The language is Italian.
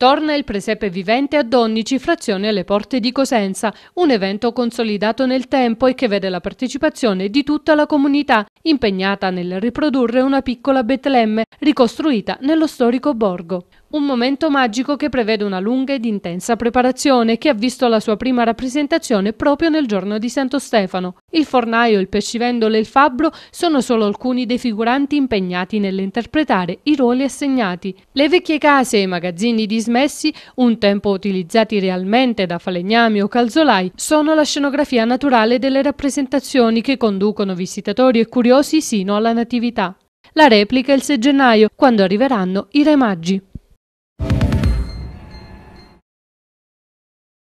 Torna il presepe vivente a Donnici, frazione alle porte di Cosenza, un evento consolidato nel tempo e che vede la partecipazione di tutta la comunità, impegnata nel riprodurre una piccola Betlemme, ricostruita nello storico borgo. Un momento magico che prevede una lunga ed intensa preparazione, che ha visto la sua prima rappresentazione proprio nel giorno di Santo Stefano. Il fornaio, il pescivendolo e il fabbro sono solo alcuni dei figuranti impegnati nell'interpretare i ruoli assegnati. Le vecchie case e i magazzini di dismessi, un tempo utilizzati realmente da falegnami o calzolai, sono la scenografia naturale delle rappresentazioni che conducono visitatori e curiosi sino alla Natività. La replica è il 6 gennaio, quando arriveranno i Re Maggi.